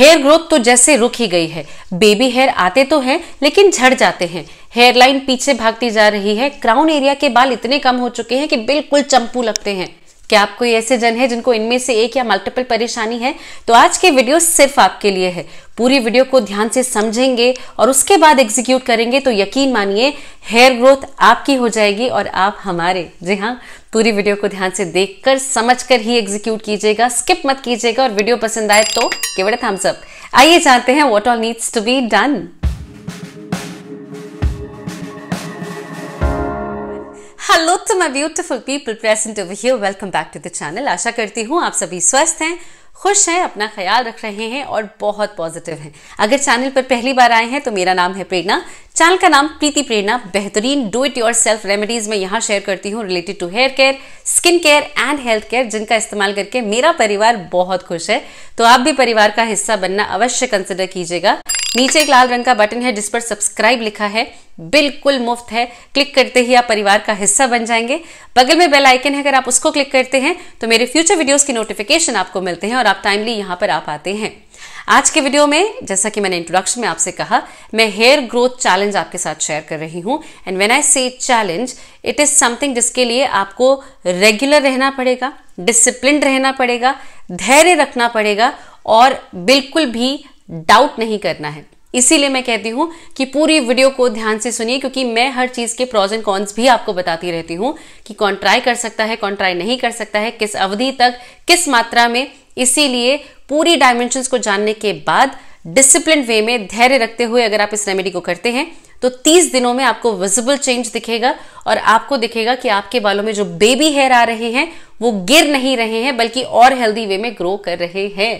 Hair growth तो जैसे रुक ही गई है बेबी हेयर आते तो हैं लेकिन झड़ जाते हैं हेयर लाइन पीछे भागती जा रही है क्राउन एरिया के बाल इतने कम हो चुके हैं कि बिल्कुल चंपू लगते हैं क्या आप कोई ऐसे जन है जिनको इनमें से एक या मल्टीपल परेशानी है तो आज की वीडियो सिर्फ आपके लिए है पूरी वीडियो को ध्यान से समझेंगे और उसके बाद एग्जीक्यूट करेंगे तो यकीन मानिए हेयर ग्रोथ आपकी हो जाएगी और आप हमारे जी हाँ पूरी वीडियो को ध्यान से देखकर समझकर ही एग्जीक्यूट कीजिएगा स्किप मत कीजिएगा और वीडियो पसंद आए तो केवड़े थम्सअप आइए जानते हैं what all needs to be done hello to my beautiful people present over here welcome back to the channel आशा करती हूँ आप सभी स्वस्थ हैं खुश हैं अपना ख्याल रख रहे हैं और बहुत पॉजिटिव हैं अगर चैनल पर पहली बार आए हैं तो मेरा नाम है प्रेरणा चैनल का नाम प्रीति प्रेरणा बेहतरीन do it yourself remedies में यहाँ शेयर करती हूँ related to hair care skin care and health care जिनका इस्तेमाल करके मेरा परिवार बहुत खुश है तो आप भी परिवार का हिस्सा बनना अवश्य कंसिडर कीजिएगा नीचे एक लाल रंग का बटन है जिस पर सब्सक्राइब लिखा है बिल्कुल मुफ्त है क्लिक करते ही आप परिवार का हिस्सा बन जाएंगे बगल में बेल आइकन है अगर आप उसको क्लिक करते हैं तो मेरे फ्यूचर वीडियोस की नोटिफिकेशन आपको मिलते हैं और आप टाइमली यहाँ पर आ पाते हैं आज के वीडियो में जैसा कि मैंने इंट्रोडक्शन में आपसे कहा मैं हेयर ग्रोथ चैलेंज आपके साथ शेयर कर रही हूं एंड व्हेन आई से चैलेंज इट इज़ समथिंग जिसके लिए आपको रेगुलर रहना पड़ेगा डिसिप्लिन रहना पड़ेगा धैर्य रखना पड़ेगा और बिल्कुल भी डाउट नहीं करना है इसीलिए मैं कहती हूं कि पूरी वीडियो को ध्यान से सुनिए क्योंकि मैं हर चीज़ के प्रोज एंड कॉन्स भी आपको बताती रहती हूं कि कौन ट्राई कर सकता है कौन ट्राई नहीं कर सकता है किस अवधि तक किस मात्रा में इसीलिए पूरी डायमेंशंस को जानने के बाद डिसिप्लिन वे में धैर्य रखते हुए अगर आप इस रेमेडी को करते हैं तो 30 दिनों में आपको विजिबल चेंज दिखेगा और आपको दिखेगा कि आपके बालों में जो बेबी हेयर आ रहे हैं वो गिर नहीं रहे हैं बल्कि और हेल्दी वे में ग्रो कर रहे हैं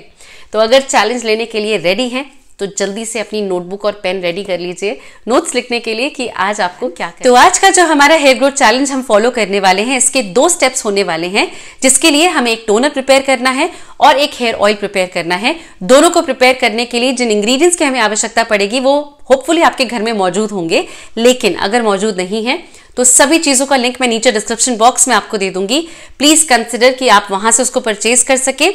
तो अगर चैलेंज लेने के लिए रेडी हैं तो जल्दी से अपनी नोटबुक और पेन रेडी कर लीजिए नोट्स लिखने के लिए कि आज आपको क्या तो आज का जो हमारा हेयर ग्रोथ चैलेंज हम फॉलो करने वाले हैं इसके दो स्टेप्स होने वाले हैं जिसके लिए हमें एक टोनर प्रिपेयर करना है और एक हेयर ऑयल प्रिपेयर करना है दोनों को प्रिपेयर करने के लिए जिन इंग्रीडियंट्स की हमें आवश्यकता पड़ेगी वो होपफुली आपके घर में मौजूद होंगे लेकिन अगर मौजूद नहीं है तो सभी चीज़ों का लिंक मैं नीचे डिस्क्रिप्शन बॉक्स में आपको दे दूंगी प्लीज़ कंसिडर कि आप वहां से उसको परचेज कर सकें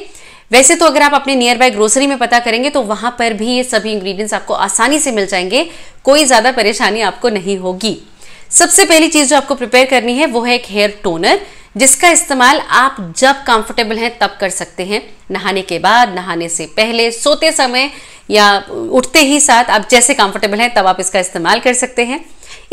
वैसे तो अगर आप अपने नियर बाय ग्रोसरी में पता करेंगे तो वहां पर भी ये सभी इंग्रेडिएंट्स आपको आसानी से मिल जाएंगे कोई ज़्यादा परेशानी आपको नहीं होगी सबसे पहली चीज़ जो आपको प्रिपेयर करनी है वो है एक हेयर टोनर जिसका इस्तेमाल आप जब कंफर्टेबल हैं तब कर सकते हैं नहाने के बाद नहाने से पहले सोते समय या उठते ही साथ आप जैसे कंफर्टेबल हैं तब आप इसका इस्तेमाल कर सकते हैं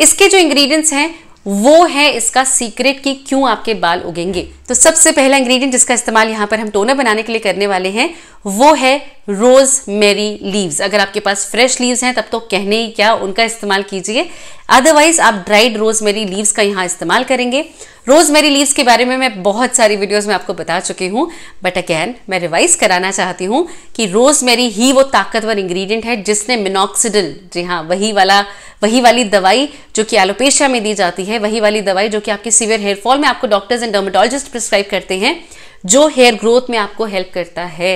इसके जो इंग्रेडिएंट्स हैं वो है इसका सीक्रेट कि क्यों आपके बाल उगेंगे तो सबसे पहला इंग्रेडिएंट जिसका इस्तेमाल यहां पर हम टोनर बनाने के लिए करने वाले हैं वो है रोज मेरी लीव्स अगर आपके पास फ्रेश लीव्स हैं तब तो कहने ही क्या उनका इस्तेमाल कीजिए अदरवाइज आप ड्राइड रोज मेरी लीव्स का यहां इस्तेमाल करेंगे रोज मेरी लीव्स के बारे में मैं बहुत सारी वीडियोस में आपको बता चुकी हूं बट अगैन मैं रिवाइज कराना चाहती हूँ कि रोज मेरी ही वो ताकतवर इंग्रेडिएंट है जिसने मिनोक्सिडल जी हाँ वही वाला वही वाली दवाई जो कि एलोपेशिया में दी जाती है वही वाली दवाई जो कि आपके सीवियर हेयरफॉल में आपको डॉक्टर्स एंड डर्मेटोलॉजिस्ट प्रिस्क्राइब करते हैं जो हेयर ग्रोथ में आपको हेल्प करता है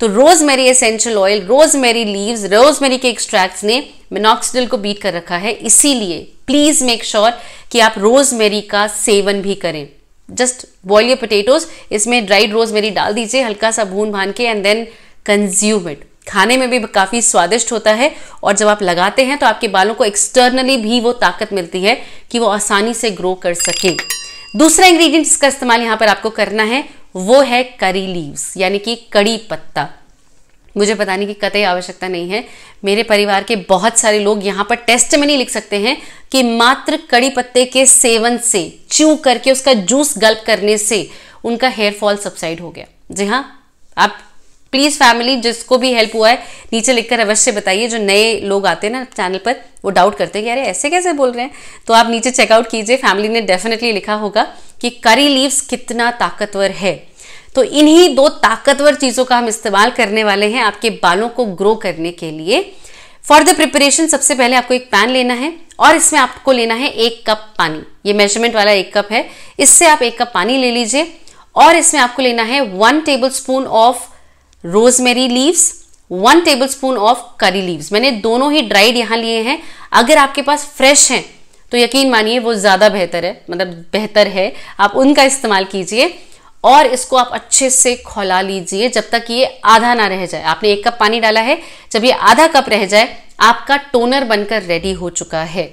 तो rosemary essential oil rosemary leaves rosemary के एक्सट्रैक्ट्स ने मिनॉक्सिडिल को बीट कर रखा है इसीलिए प्लीज मेक श्योर कि आप रोजमेरी का सेवन भी करें जस्ट बॉइल योर पोटेटोज इसमें ड्राइड रोजमेरी डाल दीजिए हल्का सा भून भान के एंड देन कंज्यूम इट खाने में भी काफ़ी स्वादिष्ट होता है और जब आप लगाते हैं तो आपके बालों को एक्सटर्नली भी वो ताकत मिलती है कि वो आसानी से ग्रो कर सकें दूसरा इंग्रेडिएंट जिसका इस्तेमाल यहां पर आपको करना है वो है करी लीव्स यानी कि कड़ी पत्ता मुझे बताने की कतई आवश्यकता नहीं है मेरे परिवार के बहुत सारे लोग यहां पर टेस्ट में नहीं लिख सकते हैं कि मात्र कड़ी पत्ते के सेवन से च्यू करके उसका जूस गल्प करने से उनका हेयर फॉल सब्साइड हो गया जी हाँ आप प्लीज़ फैमिली जिसको भी हेल्प हुआ है नीचे लिखकर अवश्य बताइए जो नए लोग आते हैं ना चैनल पर वो डाउट करते हैं कि अरे ऐसे कैसे बोल रहे हैं तो आप नीचे चेकआउट कीजिए फैमिली ने डेफिनेटली लिखा होगा कि करी लीव्स कितना ताकतवर है तो इन्हीं दो ताकतवर चीज़ों का हम इस्तेमाल करने वाले हैं आपके बालों को ग्रो करने के लिए फॉर द प्रिपरेशन सबसे पहले आपको एक पैन लेना है और इसमें आपको लेना है एक कप पानी ये मेजरमेंट वाला एक कप है इससे आप एक कप पानी ले लीजिए और इसमें आपको लेना है one tablespoon of rosemary leaves one tablespoon of curry leaves मैंने दोनों ही ड्राइड यहां लिए हैं अगर आपके पास फ्रेश हैं तो यकीन मानिए वो ज़्यादा बेहतर है मतलब बेहतर है आप उनका इस्तेमाल कीजिए और इसको आप अच्छे से खौला लीजिए जब तक ये आधा ना रह जाए आपने एक कप पानी डाला है जब ये आधा कप रह जाए आपका टोनर बनकर रेडी हो चुका है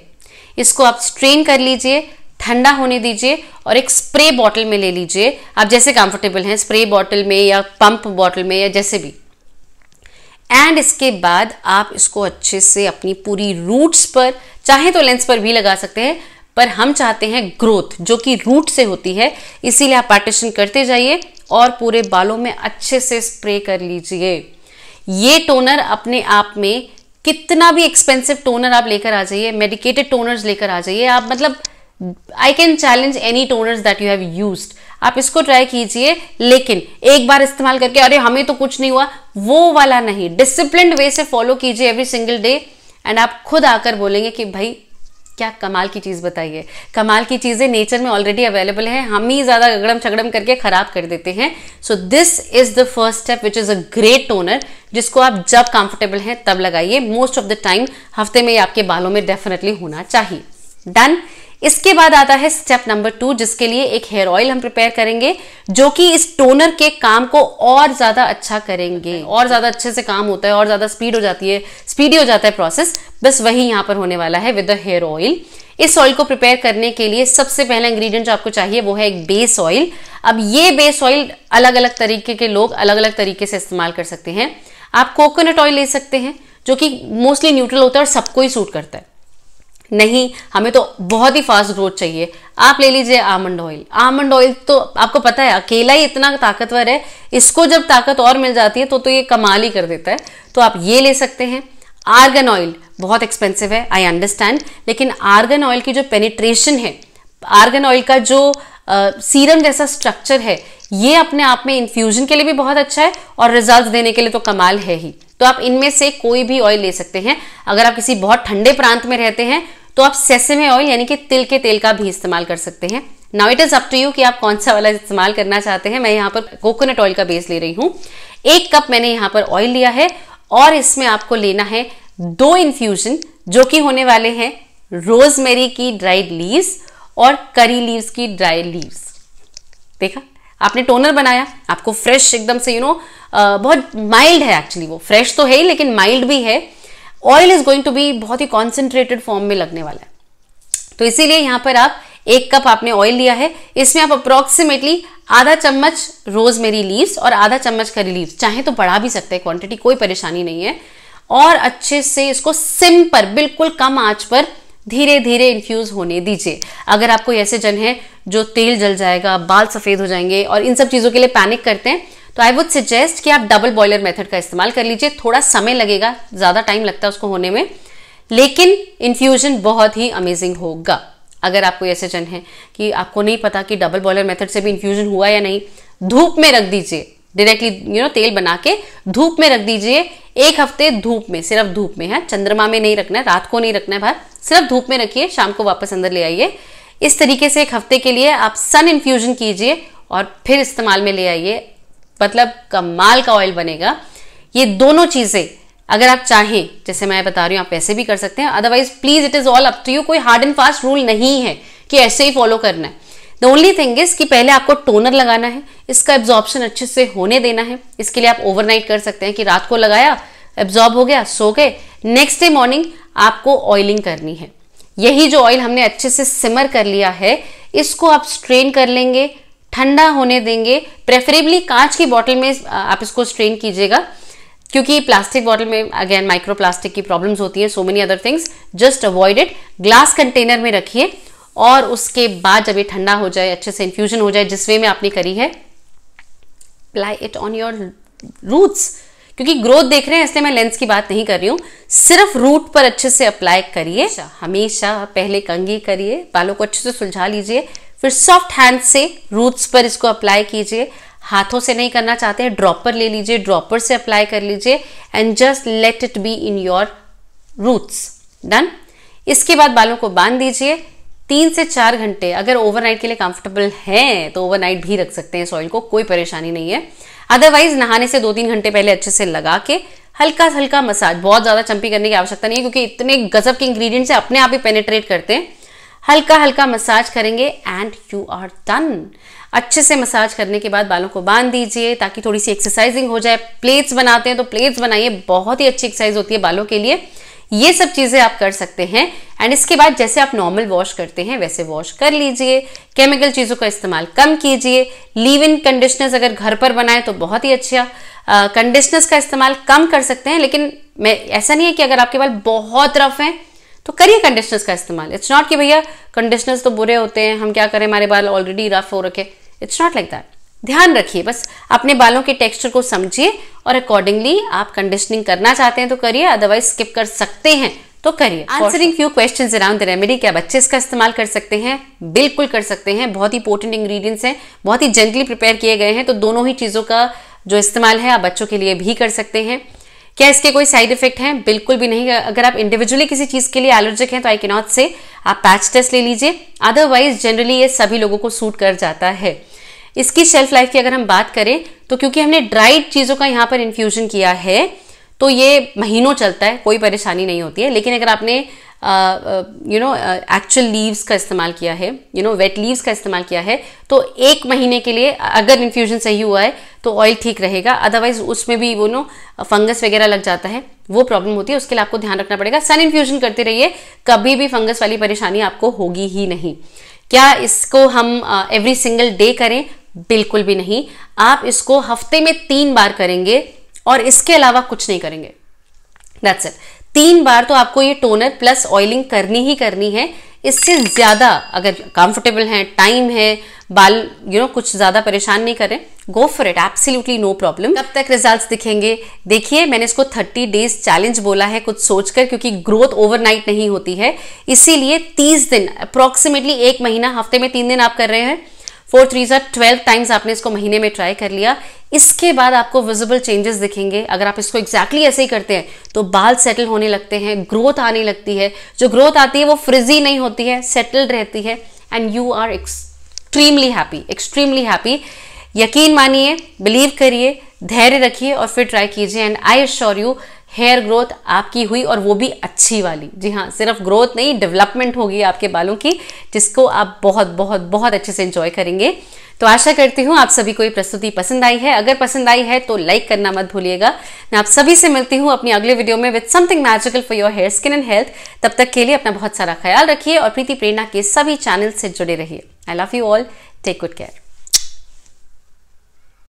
इसको आप स्ट्रेन कर लीजिए ठंडा होने दीजिए और एक स्प्रे बॉटल में ले लीजिए आप जैसे कंफर्टेबल हैं स्प्रे बॉटल में या पंप बॉटल में या जैसे भी एंड इसके बाद आप इसको अच्छे से अपनी पूरी रूट्स पर चाहे तो लेंस पर भी लगा सकते हैं पर हम चाहते हैं ग्रोथ जो कि रूट से होती है इसीलिए आप पार्टीशन करते जाइए और पूरे बालों में अच्छे से स्प्रे कर लीजिए ये टोनर अपने आप में कितना भी एक्सपेंसिव टोनर आप लेकर आ जाइए मेडिकेटेड टोनर्स लेकर आ जाइए आप मतलब I can challenge any toners that you have use आप इसको ट्राई कीजिए लेकिन एक बार इस्तेमाल करके अरे हमें तो कुछ नहीं हुआ वो वाला नहीं डिसिप्लिन वे से फॉलो कीजिए एवरी सिंगल डे एंड आप खुद आकर बोलेंगे कि भाई क्या कमाल की चीज़ बताइए कमाल की चीज़ें नेचर में ऑलरेडी अवेलेबल है हम ही ज़्यादा गगड़म छगड़म करके ख़राब कर देते हैं so this is the first step which is a great toner जिसको आप जब कंफर्टेबल हैं तब लगाइए मोस्ट ऑफ द टाइम हफ्ते में ये आपके बालों में डेफिनेटली होना चाहिए डन इसके बाद आता है स्टेप नंबर टू जिसके लिए एक हेयर ऑयल हम प्रिपेयर करेंगे जो कि इस टोनर के काम को और ज़्यादा अच्छा करेंगे और ज़्यादा अच्छे से काम होता है और ज़्यादा स्पीड हो जाती है स्पीडी हो जाता है प्रोसेस बस वही यहां पर होने वाला है विद द हेयर ऑयल इस ऑयल को प्रिपेयर करने के लिए सबसे पहला इंग्रेडिएंट जो आपको चाहिए वो है एक बेस ऑयल अब ये बेस ऑयल अलग अलग तरीके के लोग अलग अलग तरीके से इस्तेमाल कर सकते हैं आप कोकोनट ऑयल ले सकते हैं जो कि मोस्टली न्यूट्रल होता है और सबको ही सूट करता है नहीं हमें तो बहुत ही फास्ट ग्रोथ चाहिए आप ले लीजिए आमंड ऑयल आमंड ऑयल तो आपको पता है अकेला ही इतना ताकतवर है इसको जब ताकत और मिल जाती है तो तो ये कमाल ही कर देता है तो आप ये ले सकते हैं आर्गन ऑयल बहुत एक्सपेंसिव है आई अंडरस्टैंड लेकिन आर्गन ऑयल की जो पेनिट्रेशन है आर्गन ऑयल का जो सीरम जैसा स्ट्रक्चर है ये अपने आप में इन्फ्यूजन के लिए भी बहुत अच्छा है और रिजल्ट देने के लिए तो कमाल है ही तो आप इनमें से कोई भी ऑयल ले सकते हैं अगर आप किसी बहुत ठंडे प्रांत में रहते हैं तो आप सेसेमे ऑयल यानी कि तिल के तेल का भी इस्तेमाल कर सकते हैं now it is up to you कि आप कौन सा वाला इस्तेमाल करना चाहते हैं मैं यहाँ पर कोकोनट ऑयल का बेस ले रही हूँ एक कप मैंने यहाँ पर ऑयल लिया है और इसमें आपको लेना है दो इन्फ्यूजन जो कि होने वाले हैं रोजमेरी की ड्राइड लीव्स और करी लीव्स की ड्राई लीव्स देखा आपने टोनर बनाया आपको फ्रेश एकदम से यू you नो know, बहुत माइल्ड है एक्चुअली वो फ्रेश तो है ही लेकिन माइल्ड भी है oil is going to be बहुत ही कॉन्सेंट्रेटेड फॉर्म में लगने वाला है तो इसीलिए यहाँ पर आप एक कप आपने ऑयल लिया है इसमें आप अप्रोक्सीमेटली आधा चम्मच रोज मेरी लीव्स और आधा चम्मच करी लीव्स चाहे तो बढ़ा भी सकते हैं क्वांटिटी कोई परेशानी नहीं है और अच्छे से इसको सिम पर बिल्कुल कम आंच पर धीरे धीरे इन्फ्यूज़ होने दीजिए अगर आप कोई ऐसे जन हैं जो तेल जल जाएगा बाल सफ़ेद हो जाएंगे और इन सब चीज़ों के लिए पैनिक करते हैं तो आई वुड सजेस्ट कि आप डबल बॉयलर मेथड का इस्तेमाल कर लीजिए थोड़ा समय लगेगा ज़्यादा टाइम लगता है उसको होने में लेकिन इन्फ्यूजन बहुत ही अमेजिंग होगा अगर आप कोई ऐसे जन है कि आपको नहीं पता कि डबल बॉयलर मेथड से भी इन्फ्यूजन हुआ या नहीं धूप में रख दीजिए डायरेक्टली यू नो तेल बना के धूप में रख दीजिए एक हफ्ते धूप में सिर्फ धूप में है चंद्रमा में नहीं रखना है रात को नहीं रखना है बाहर सिर्फ धूप में रखिए शाम को वापस अंदर ले आइए इस तरीके से एक हफ्ते के लिए आप सन इन्फ्यूजन कीजिए और फिर इस्तेमाल में ले आइए मतलब कमाल का ऑयल बनेगा ये दोनों चीज़ें अगर आप चाहें जैसे मैं बता रही हूं आप ऐसे भी कर सकते हैं otherwise please it is all up to you कोई हार्ड एंड फास्ट रूल नहीं है कि ऐसे ही फॉलो करना है द ओनली थिंग इज कि पहले आपको टोनर लगाना है इसका एब्जॉर्बन अच्छे से होने देना है इसके लिए आप ओवरनाइट कर सकते हैं कि रात को लगाया एब्जॉर्ब हो गया सो गए नेक्स्ट डे मॉर्निंग आपको ऑयलिंग करनी है यही जो ऑयल हमने अच्छे से सिमर कर लिया है इसको आप स्ट्रेन कर लेंगे ठंडा होने देंगे प्रेफरेबली कांच की बॉटल में आप इसको स्ट्रेन कीजिएगा क्योंकि प्लास्टिक बॉटल में अगेन माइक्रो प्लास्टिक की प्रॉब्लम्स होती हैं so many other things just avoid it glass container में रखिए और उसके बाद जब ये ठंडा हो जाए अच्छे से इन्फ्यूजन हो जाए जिस वे में आपने करी है apply it on your roots क्योंकि ग्रोथ देख रहे हैं इसलिए मैं लेंस की बात नहीं कर रही हूँ सिर्फ रूट पर अच्छे से अप्लाई करिए अच्छा। हमेशा पहले कंगी करिए बालों को अच्छे से सुलझा लीजिए फिर सॉफ्ट हैंड से रूट्स पर इसको अप्लाई कीजिए हाथों से नहीं करना चाहते हैं ड्रॉपर ले लीजिए ड्रॉपर से अप्लाई कर लीजिए and just let it be in your roots done इसके बाद बालों को बांध दीजिए तीन से चार घंटे अगर ओवरनाइट के लिए कंफर्टेबल है तो ओवरनाइट भी रख सकते हैं सॉइल को कोई परेशानी नहीं है अदरवाइज नहाने से दो तीन घंटे पहले अच्छे से लगा के हल्का हल्का मसाज बहुत ज़्यादा चंपी करने की आवश्यकता नहीं है क्योंकि इतने गजब के इंग्रेडिएंट्स अपने आप ही पेनेट्रेट करते हैं हल्का हल्का मसाज करेंगे एंड यू आर डन अच्छे से मसाज करने के बाद बालों को बांध दीजिए ताकि थोड़ी सी एक्सरसाइजिंग हो जाए प्लेट्स बनाते हैं तो प्लेट्स बनाइए बहुत ही अच्छी एक्सरसाइज होती है बालों के लिए ये सब चीज़ें आप कर सकते हैं एंड इसके बाद जैसे आप नॉर्मल वॉश करते हैं वैसे वॉश कर लीजिए केमिकल चीज़ों का इस्तेमाल कम कीजिए लीव इन कंडीशनर्स अगर घर पर बनाए तो बहुत ही अच्छा कंडीशनर्स uh, का इस्तेमाल कम कर सकते हैं लेकिन मैं ऐसा नहीं है कि अगर आपके बाल बहुत रफ हैं तो करिए कंडीशनर्स का इस्तेमाल इट्स नॉट कि भैया कंडीशनर्स तो बुरे होते हैं हम क्या करें हमारे बाल ऑलरेडी रफ हो रखे इट्स नॉट लाइक दैट ध्यान रखिए बस अपने बालों के टेक्सचर को समझिए और अकॉर्डिंगली आप कंडीशनिंग करना चाहते हैं तो करिए अदरवाइज स्किप कर सकते हैं तो करिए answering few question around the remedy क्या बच्चे इसका इस्तेमाल कर सकते हैं बिल्कुल कर सकते हैं बहुत ही इंपॉर्टेंट इंग्रेडिएंट्स हैं बहुत ही जेंटली प्रिपेयर किए गए हैं तो दोनों ही चीज़ों का जो इस्तेमाल है आप बच्चों के लिए भी कर सकते हैं क्या इसके कोई साइड इफेक्ट हैं बिल्कुल भी नहीं अगर आप इंडिविजुअली किसी चीज़ के लिए एलर्जिक हैं तो आई नॉट से आप पैच टेस्ट ले लीजिए अदरवाइज जनरली ये सभी लोगों को सूट कर जाता है इसकी शेल्फ लाइफ की अगर हम बात करें तो क्योंकि हमने ड्राइड चीज़ों का यहाँ पर इन्फ्यूजन किया है तो ये महीनों चलता है कोई परेशानी नहीं होती है लेकिन अगर आपने यू नो एक्चुअल लीव्स का इस्तेमाल किया है यू नो वेट लीव्स का इस्तेमाल किया है तो एक महीने के लिए अगर इन्फ्यूजन सही हुआ है तो ऑयल ठीक रहेगा अदरवाइज उसमें भी वो नो फंगस वगैरह लग जाता है वो प्रॉब्लम होती है उसके लिए आपको ध्यान रखना पड़ेगा सन इन्फ्यूजन करते रहिए कभी भी फंगस वाली परेशानी आपको होगी ही नहीं क्या इसको हम एवरी सिंगल डे करें बिल्कुल भी नहीं आप इसको हफ्ते में तीन बार करेंगे और इसके अलावा कुछ नहीं करेंगे दैट्स इट तीन बार तो आपको ये टोनर प्लस ऑयलिंग करनी ही करनी है इससे ज़्यादा अगर कंफर्टेबल है टाइम है बाल यू you नो know, कुछ ज़्यादा परेशान नहीं करें go for it absolutely no problem कब तक रिजल्ट्स दिखेंगे देखिए मैंने इसको 30 डेज चैलेंज बोला है कुछ सोचकर क्योंकि ग्रोथ ओवरनाइट नहीं होती है इसीलिए 30 दिन अप्रॉक्सीमेटली एक महीना हफ्ते में तीन दिन आप कर रहे हैं फोर थ्री जर ट्वेल्व टाइम्स आपने इसको महीने में ट्राई कर लिया इसके बाद आपको विजिबल चेंजेस दिखेंगे अगर आप इसको एग्जैक्टली exactly ऐसे ही करते हैं तो बाल सेटल होने लगते हैं ग्रोथ आने लगती है जो ग्रोथ आती है वो फ्रिजी नहीं होती है सेटल्ड रहती है and you are extremely happy extremely happy यकीन मानिए बिलीव करिए धैर्य रखिए और फिर ट्राई कीजिए and I assure you hair growth आपकी हुई और वो भी अच्छी वाली जी हाँ सिर्फ ग्रोथ नहीं डेवलपमेंट होगी आपके बालों की जिसको आप बहुत बहुत बहुत अच्छे से इंजॉय करेंगे तो आशा करती हूँ आप सभी को ये प्रस्तुति पसंद आई है अगर पसंद आई है तो लाइक करना मत भूलिएगा मैं आप सभी से मिलती हूँ अपनी अगले वीडियो में with something magical for your hair skin and health तब तक के लिए अपना बहुत सारा ख्याल रखिए और प्रीति प्रेरणा के सभी चैनल से जुड़े रहिए I love you all take good care